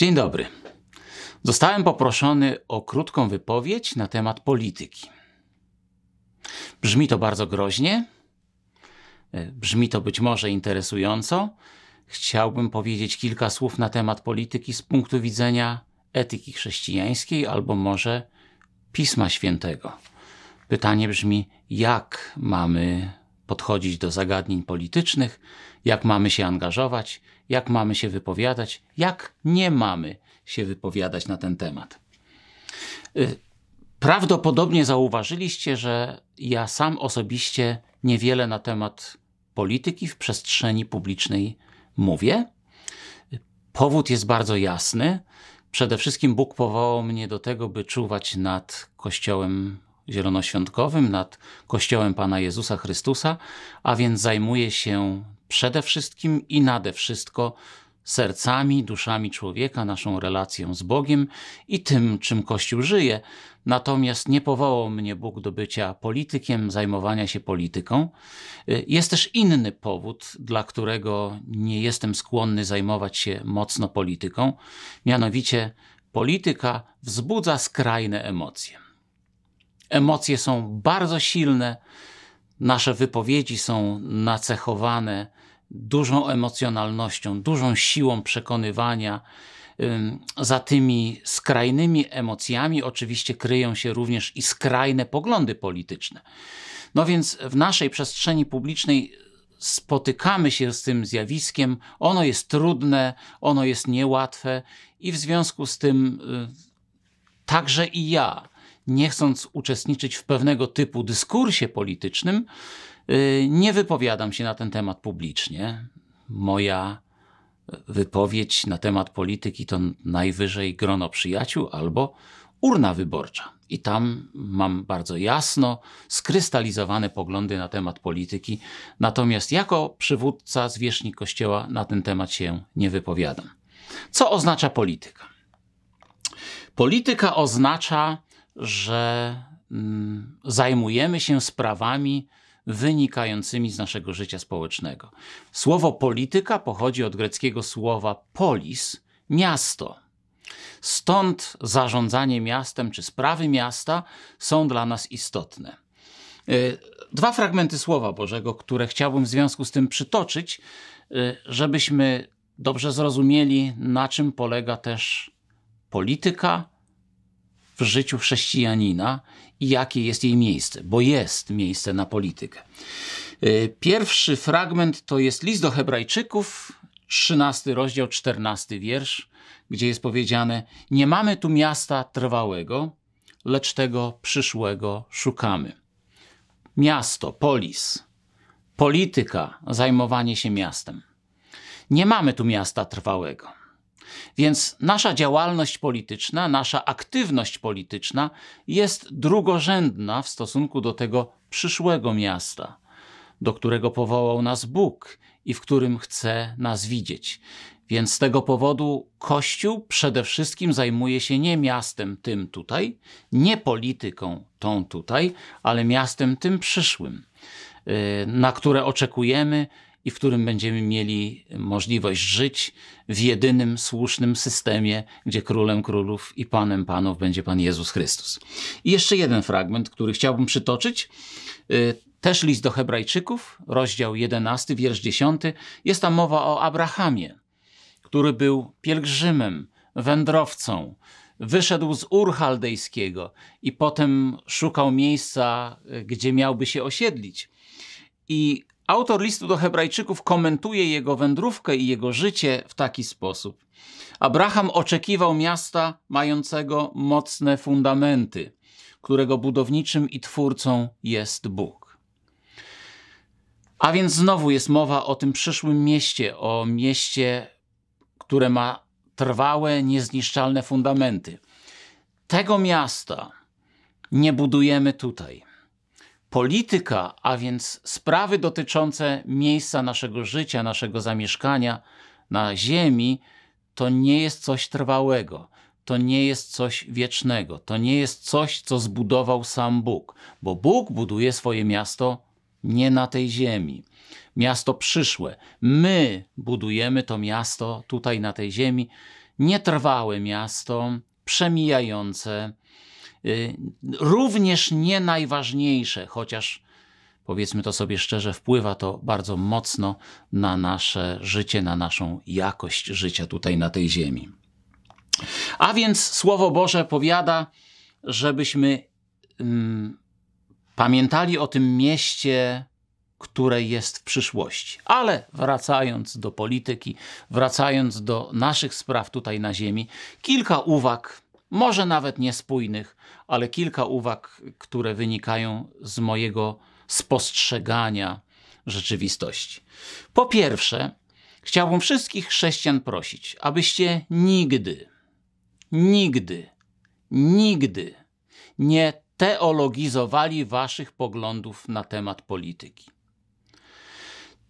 Dzień dobry. Zostałem poproszony o krótką wypowiedź na temat polityki. Brzmi to bardzo groźnie, e, brzmi to być może interesująco. Chciałbym powiedzieć kilka słów na temat polityki z punktu widzenia etyki chrześcijańskiej albo może Pisma Świętego. Pytanie brzmi, jak mamy podchodzić do zagadnień politycznych, jak mamy się angażować, jak mamy się wypowiadać, jak nie mamy się wypowiadać na ten temat. Y, prawdopodobnie zauważyliście, że ja sam osobiście niewiele na temat polityki w przestrzeni publicznej mówię. Powód jest bardzo jasny. Przede wszystkim Bóg powołał mnie do tego, by czuwać nad Kościołem Zielonoświątkowym, nad Kościołem Pana Jezusa Chrystusa, a więc zajmuję się przede wszystkim i nade wszystko sercami, duszami człowieka, naszą relacją z Bogiem i tym, czym Kościół żyje. Natomiast nie powołał mnie Bóg do bycia politykiem, zajmowania się polityką. Y, jest też inny powód, dla którego nie jestem skłonny zajmować się mocno polityką, mianowicie polityka wzbudza skrajne emocje. Emocje są bardzo silne, nasze wypowiedzi są nacechowane dużą emocjonalnością, dużą siłą przekonywania. Za tymi skrajnymi emocjami oczywiście kryją się również i skrajne poglądy polityczne. No więc w naszej przestrzeni publicznej spotykamy się z tym zjawiskiem. Ono jest trudne, ono jest niełatwe i w związku z tym y, także i ja, nie chcąc uczestniczyć w pewnego typu dyskursie politycznym, Y, nie wypowiadam się na ten temat publicznie. Moja e, wypowiedź na temat polityki to najwyżej grono przyjaciół albo urna wyborcza. I tam mam bardzo jasno skrystalizowane poglądy na temat polityki. Natomiast jako przywódca, zwierzchnik Kościoła na ten temat się nie wypowiadam. Co oznacza polityka? Polityka oznacza, że mm, zajmujemy się sprawami wynikającymi z naszego życia społecznego. Słowo polityka pochodzi od greckiego słowa polis, miasto. Stąd zarządzanie miastem czy sprawy miasta są dla nas istotne. Y, dwa fragmenty Słowa Bożego, które chciałbym w związku z tym przytoczyć, y, żebyśmy dobrze zrozumieli, na czym polega też polityka w życiu chrześcijanina jakie jest jej miejsce, bo jest miejsce na politykę. E, pierwszy fragment to jest list do Hebrajczyków, 13 rozdział, 14 wiersz, gdzie jest powiedziane: Nie mamy tu miasta trwałego, lecz tego przyszłego szukamy. Miasto, polis, polityka, zajmowanie się miastem. Nie mamy tu miasta trwałego. Więc nasza działalność polityczna, nasza aktywność polityczna jest drugorzędna w stosunku do tego przyszłego miasta, do którego powołał nas Bóg i w którym chce nas widzieć. Więc z tego powodu Kościół przede wszystkim zajmuje się nie miastem tym tutaj, nie polityką tą tutaj, ale miastem tym przyszłym, y, na które oczekujemy i w którym będziemy mieli możliwość żyć w jedynym słusznym systemie, gdzie królem królów i panem panów będzie Pan Jezus Chrystus. I jeszcze jeden fragment, który chciałbym przytoczyć. Y, też list do Hebrajczyków, rozdział 11, wiersz 10. Jest tam mowa o Abrahamie, który był pielgrzymem, wędrowcą, wyszedł z Ur Chaldejskiego i potem szukał miejsca, gdzie miałby się osiedlić. I Autor listu do Hebrajczyków komentuje jego wędrówkę i jego życie w taki sposób. Abraham oczekiwał miasta mającego mocne fundamenty, którego budowniczym i twórcą jest Bóg. A więc znowu jest mowa o tym przyszłym mieście, o mieście, które ma trwałe, niezniszczalne fundamenty. Tego miasta nie budujemy tutaj polityka, a więc sprawy dotyczące miejsca naszego życia, naszego zamieszkania na Ziemi, to nie jest coś trwałego. To nie jest coś wiecznego, to nie jest coś, co zbudował sam Bóg, bo Bóg buduje swoje miasto nie na tej ziemi. Miasto przyszłe. My budujemy to miasto tutaj na tej ziemi, nietrwałe miasto, przemijające, Y, również nie najważniejsze, chociaż powiedzmy to sobie szczerze, wpływa to bardzo mocno na nasze życie, na naszą jakość życia tutaj na tej ziemi. A więc Słowo Boże powiada, żebyśmy mm, pamiętali o tym mieście, które jest w przyszłości. Ale wracając do polityki, wracając do naszych spraw tutaj na Ziemi, kilka uwag może nawet niespójnych, ale kilka uwag, które wynikają z mojego spostrzegania rzeczywistości. Po pierwsze, chciałbym wszystkich chrześcijan prosić, abyście nigdy, nigdy, nigdy nie teologizowali waszych poglądów na temat polityki.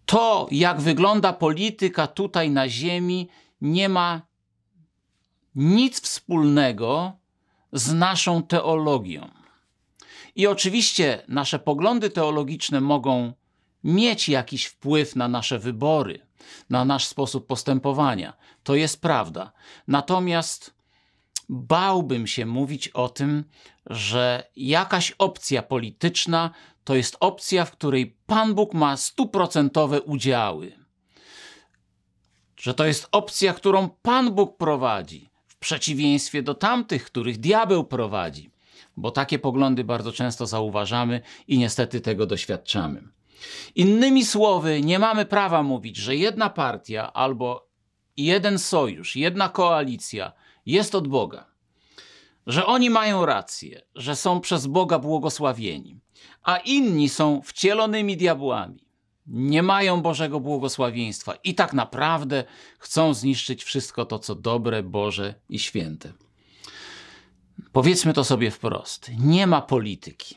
To, jak wygląda polityka tutaj na Ziemi, nie ma nic wspólnego z naszą teologią. I oczywiście nasze poglądy teologiczne mogą mieć jakiś wpływ na nasze wybory, na nasz sposób postępowania. To jest prawda. Natomiast bałbym się mówić o tym, że jakaś opcja polityczna to jest opcja, w której Pan Bóg ma stuprocentowe udziały. Że to jest opcja, którą Pan Bóg prowadzi przeciwieństwie do tamtych, których diabeł prowadzi. Bo takie poglądy bardzo często zauważamy i niestety tego doświadczamy. Innymi słowy, nie mamy prawa mówić, że jedna partia albo jeden sojusz, jedna koalicja jest od Boga, że oni mają rację, że są przez Boga błogosławieni, a inni są wcielonymi diabłami nie mają Bożego błogosławieństwa i tak naprawdę chcą zniszczyć wszystko to, co dobre, Boże i święte. Powiedzmy to sobie wprost: nie ma polityki,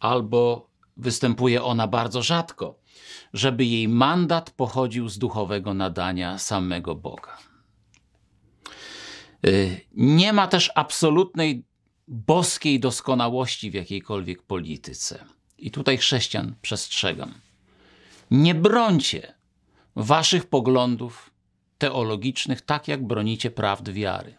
albo występuje ona bardzo rzadko, żeby jej mandat pochodził z duchowego nadania samego Boga. Y, nie ma też absolutnej boskiej doskonałości w jakiejkolwiek polityce. I tutaj chrześcijan przestrzegam. Nie brońcie waszych poglądów teologicznych tak, jak bronicie prawd wiary.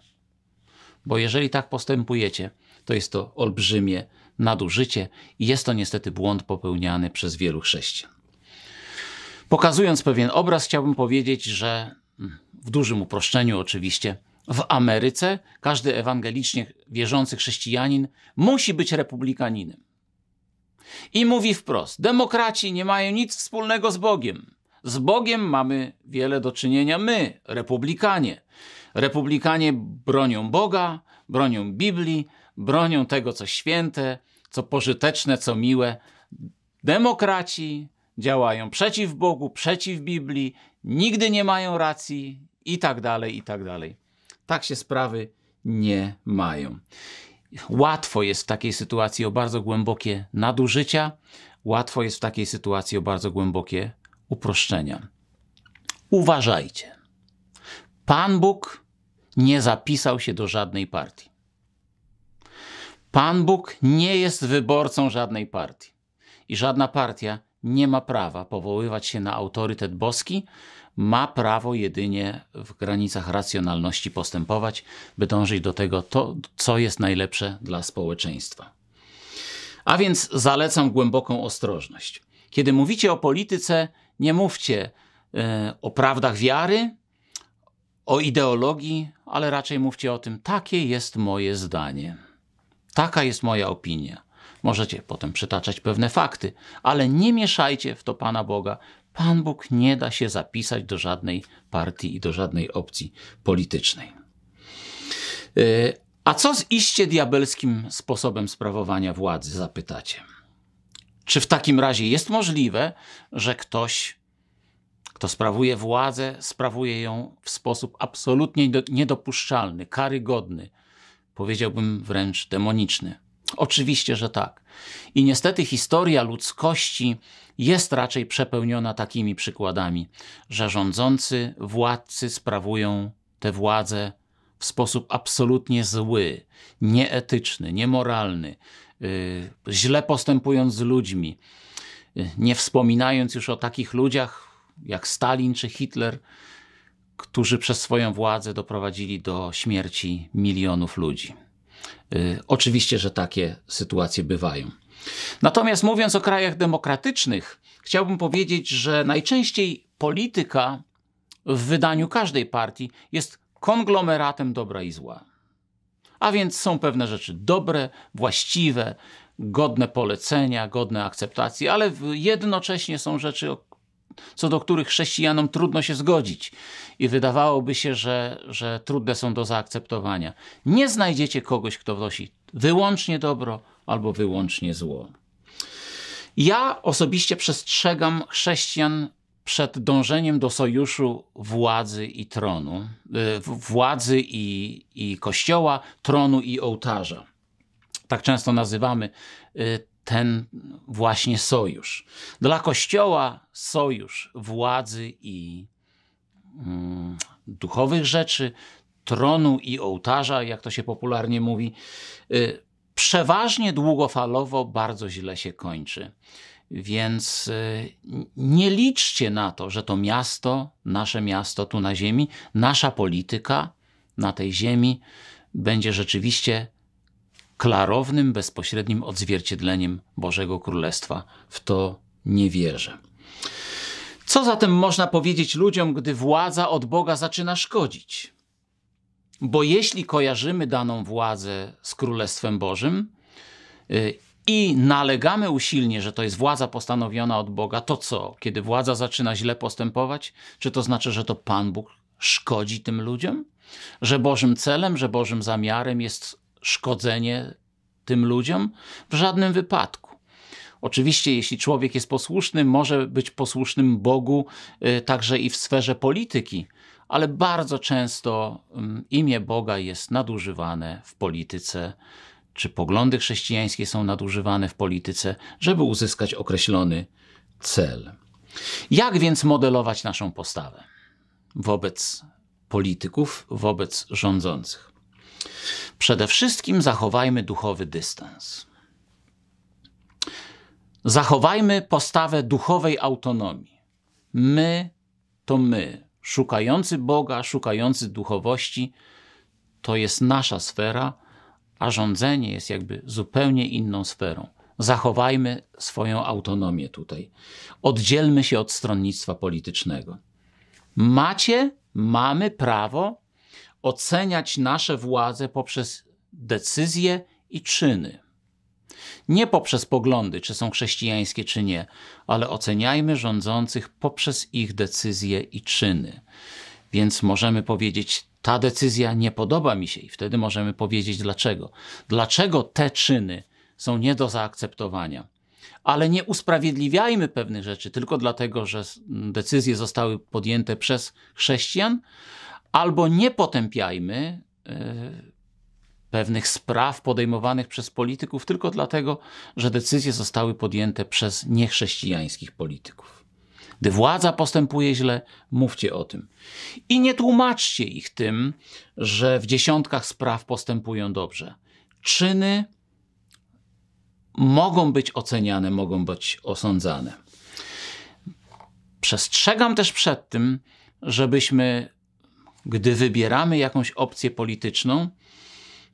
Bo jeżeli tak postępujecie, to jest to olbrzymie nadużycie i jest to niestety błąd popełniany przez wielu chrześcijan. Pokazując pewien obraz, chciałbym powiedzieć, że w dużym uproszczeniu oczywiście, w Ameryce każdy ewangelicznie wierzący chrześcijanin musi być republikaninem. I mówi wprost: Demokraci nie mają nic wspólnego z Bogiem. Z Bogiem mamy wiele do czynienia my, republikanie. Republikanie bronią Boga, bronią Biblii, bronią tego, co święte, co pożyteczne, co miłe. Demokraci działają przeciw Bogu, przeciw Biblii, nigdy nie mają racji i tak dalej, i tak dalej. Tak się sprawy nie mają. Łatwo jest w takiej sytuacji o bardzo głębokie nadużycia, łatwo jest w takiej sytuacji o bardzo głębokie uproszczenia. Uważajcie. Pan Bóg nie zapisał się do żadnej partii. Pan Bóg nie jest wyborcą żadnej partii. I żadna partia nie ma prawa powoływać się na autorytet boski, ma prawo jedynie w granicach racjonalności postępować, by dążyć do tego, to, co jest najlepsze dla społeczeństwa. A więc zalecam głęboką ostrożność. Kiedy mówicie o polityce, nie mówcie e, o prawdach wiary, o ideologii, ale raczej mówcie o tym, takie jest moje zdanie, taka jest moja opinia. Możecie potem przytaczać pewne fakty, ale nie mieszajcie w to Pana Boga. Pan Bóg nie da się zapisać do żadnej partii i do żadnej opcji politycznej. E, a co z iście diabelskim sposobem sprawowania władzy, zapytacie? Czy w takim razie jest możliwe, że ktoś, kto sprawuje władzę, sprawuje ją w sposób absolutnie niedopuszczalny, karygodny, powiedziałbym wręcz demoniczny? Oczywiście, że tak. I niestety historia ludzkości jest raczej przepełniona takimi przykładami, że rządzący władcy sprawują tę władzę w sposób absolutnie zły, nieetyczny, niemoralny, yy, źle postępując z ludźmi. Yy, nie wspominając już o takich ludziach jak Stalin czy Hitler, którzy przez swoją władzę doprowadzili do śmierci milionów ludzi. Y, oczywiście, że takie sytuacje bywają. Natomiast mówiąc o krajach demokratycznych, chciałbym powiedzieć, że najczęściej polityka w wydaniu każdej partii jest konglomeratem dobra i zła. A więc są pewne rzeczy dobre, właściwe, godne polecenia, godne akceptacji, ale jednocześnie są rzeczy, co do których chrześcijanom trudno się zgodzić i wydawałoby się, że, że trudne są do zaakceptowania. Nie znajdziecie kogoś, kto wnosi wyłącznie dobro albo wyłącznie zło. Ja osobiście przestrzegam chrześcijan przed dążeniem do sojuszu władzy i tronu, y, władzy i, i kościoła, tronu i ołtarza. Tak często nazywamy y, ten właśnie sojusz. Dla Kościoła sojusz władzy i mm, duchowych rzeczy, tronu i ołtarza, jak to się popularnie mówi, y, przeważnie długofalowo bardzo źle się kończy. Więc y, nie liczcie na to, że to miasto, nasze miasto tu na ziemi, nasza polityka na tej ziemi będzie rzeczywiście klarownym, bezpośrednim odzwierciedleniem Bożego Królestwa. W to nie wierzę. Co zatem można powiedzieć ludziom, gdy władza od Boga zaczyna szkodzić? Bo jeśli kojarzymy daną władzę z Królestwem Bożym y, i nalegamy usilnie, że to jest władza postanowiona od Boga, to co? Kiedy władza zaczyna źle postępować, czy to znaczy, że to Pan Bóg szkodzi tym ludziom? Że Bożym celem, że Bożym zamiarem jest szkodzenie tym ludziom? W żadnym wypadku. Oczywiście, jeśli człowiek jest posłuszny, może być posłusznym Bogu y, także i w sferze polityki, ale bardzo często y, imię Boga jest nadużywane w polityce, czy poglądy chrześcijańskie są nadużywane w polityce, żeby uzyskać określony cel. Jak więc modelować naszą postawę wobec polityków, wobec rządzących? Przede wszystkim zachowajmy duchowy dystans. Zachowajmy postawę duchowej autonomii. My to my, szukający Boga, szukający duchowości, to jest nasza sfera, a rządzenie jest jakby zupełnie inną sferą. Zachowajmy swoją autonomię tutaj. Oddzielmy się od stronnictwa politycznego. Macie, mamy prawo oceniać nasze władze poprzez decyzje i czyny. Nie poprzez poglądy, czy są chrześcijańskie, czy nie, ale oceniajmy rządzących poprzez ich decyzje i czyny. Więc możemy powiedzieć, ta decyzja nie podoba mi się, i wtedy możemy powiedzieć dlaczego. Dlaczego te czyny są nie do zaakceptowania? Ale nie usprawiedliwiajmy pewnych rzeczy tylko dlatego, że decyzje zostały podjęte przez chrześcijan, albo nie potępiajmy e, pewnych spraw podejmowanych przez polityków tylko dlatego, że decyzje zostały podjęte przez niechrześcijańskich polityków. Gdy władza postępuje źle, mówcie o tym. I nie tłumaczcie ich tym, że w dziesiątkach spraw postępują dobrze. Czyny mogą być oceniane, mogą być osądzane. Przestrzegam też przed tym, żebyśmy gdy wybieramy jakąś opcję polityczną,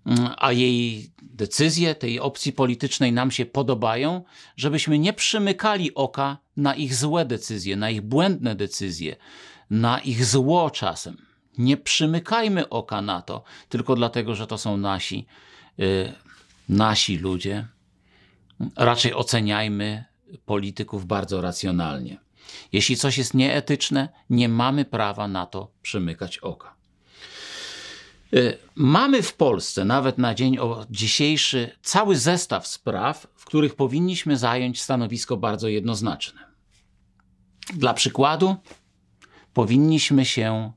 mm, a jej decyzje tej opcji politycznej nam się podobają, żebyśmy nie przymykali oka na ich złe decyzje, na ich błędne decyzje, na ich zło czasem. Nie przymykajmy oka na to tylko dlatego, że to są nasi, yy, nasi ludzie. Raczej oceniajmy polityków bardzo racjonalnie. Jeśli coś jest nieetyczne, nie mamy prawa na to przymykać oka. Y, mamy w Polsce nawet na dzień dzisiejszy cały zestaw spraw, w których powinniśmy zająć stanowisko bardzo jednoznaczne. Dla przykładu, powinniśmy się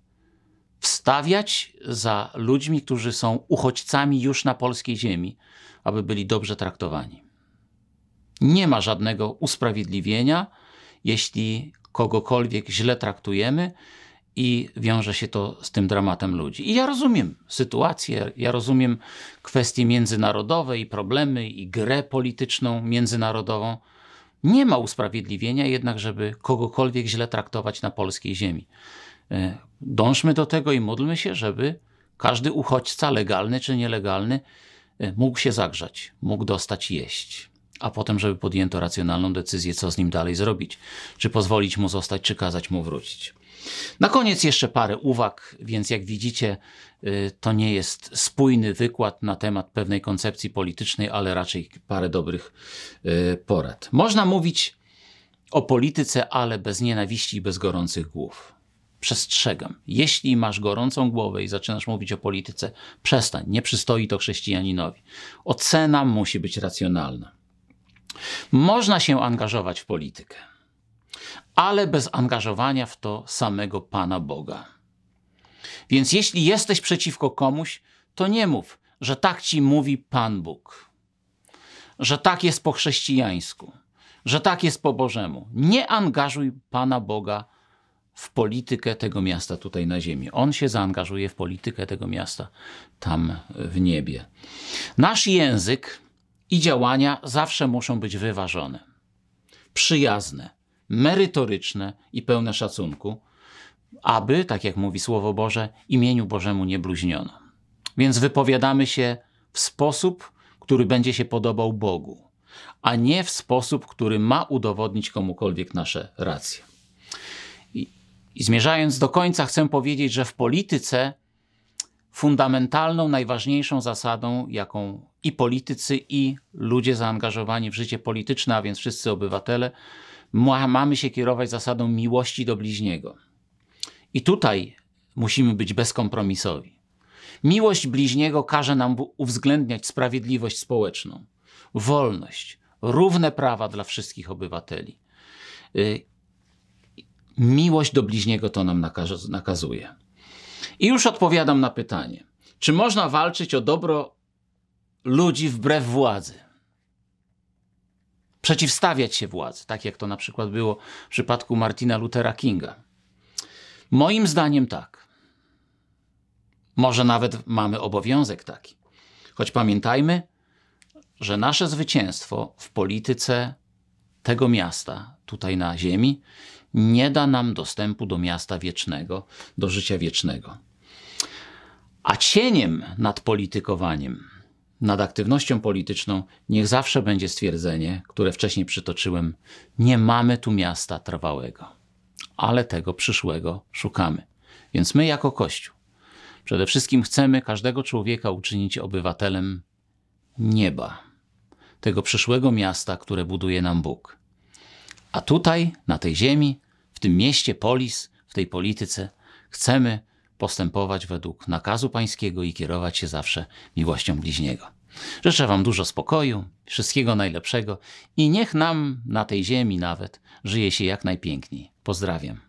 wstawiać za ludźmi, którzy są uchodźcami już na polskiej ziemi, aby byli dobrze traktowani. Nie ma żadnego usprawiedliwienia, jeśli kogokolwiek źle traktujemy i wiąże się to z tym dramatem ludzi. I ja rozumiem sytuację, ja rozumiem kwestie międzynarodowe i problemy i grę polityczną międzynarodową. Nie ma usprawiedliwienia jednak, żeby kogokolwiek źle traktować na polskiej ziemi. E, dążmy do tego i módlmy się, żeby każdy uchodźca, legalny czy nielegalny, e, mógł się zagrzać, mógł dostać jeść a potem, żeby podjęto racjonalną decyzję, co z nim dalej zrobić. Czy pozwolić mu zostać, czy kazać mu wrócić. Na koniec jeszcze parę uwag, więc jak widzicie, y, to nie jest spójny wykład na temat pewnej koncepcji politycznej, ale raczej parę dobrych y, porad. Można mówić o polityce, ale bez nienawiści i bez gorących głów. Przestrzegam. Jeśli masz gorącą głowę i zaczynasz mówić o polityce, przestań, nie przystoi to chrześcijaninowi. Ocena musi być racjonalna. Można się angażować w politykę, ale bez angażowania w to samego Pana Boga. Więc jeśli jesteś przeciwko komuś, to nie mów, że tak ci mówi Pan Bóg, że tak jest po chrześcijańsku, że tak jest po Bożemu. Nie angażuj Pana Boga w politykę tego miasta tutaj na ziemi. On się zaangażuje w politykę tego miasta tam w niebie. Nasz język i działania zawsze muszą być wyważone. Przyjazne, merytoryczne i pełne szacunku, aby, tak jak mówi Słowo Boże, imieniu Bożemu nie bluźniono. Więc wypowiadamy się w sposób, który będzie się podobał Bogu, a nie w sposób, który ma udowodnić komukolwiek nasze racje. I, i zmierzając do końca, chcę powiedzieć, że w polityce fundamentalną, najważniejszą zasadą, jaką i politycy, i ludzie zaangażowani w życie polityczne, a więc wszyscy obywatele, ma, mamy się kierować zasadą miłości do bliźniego. I tutaj musimy być bezkompromisowi. Miłość bliźniego każe nam uwzględniać sprawiedliwość społeczną, wolność, równe prawa dla wszystkich obywateli. Y, miłość do bliźniego to nam nakazuje. I już odpowiadam na pytanie, czy można walczyć o dobro ludzi wbrew władzy. Przeciwstawiać się władzy, tak jak to na przykład było w przypadku Martina Luthera Kinga. Moim zdaniem tak. Może nawet mamy obowiązek taki. Choć pamiętajmy, że nasze zwycięstwo w polityce tego miasta, tutaj na Ziemi, nie da nam dostępu do miasta wiecznego, do życia wiecznego. A cieniem nad politykowaniem, nad aktywnością polityczną niech zawsze będzie stwierdzenie, które wcześniej przytoczyłem: nie mamy tu miasta trwałego, ale tego przyszłego szukamy. Więc my, jako Kościół, przede wszystkim chcemy każdego człowieka uczynić obywatelem nieba, tego przyszłego miasta, które buduje nam Bóg. A tutaj, na tej ziemi, w tym mieście Polis, w tej polityce, chcemy postępować według nakazu pańskiego i kierować się zawsze miłością bliźniego. Życzę Wam dużo spokoju, wszystkiego najlepszego i niech nam na tej ziemi nawet żyje się jak najpiękniej. Pozdrawiam.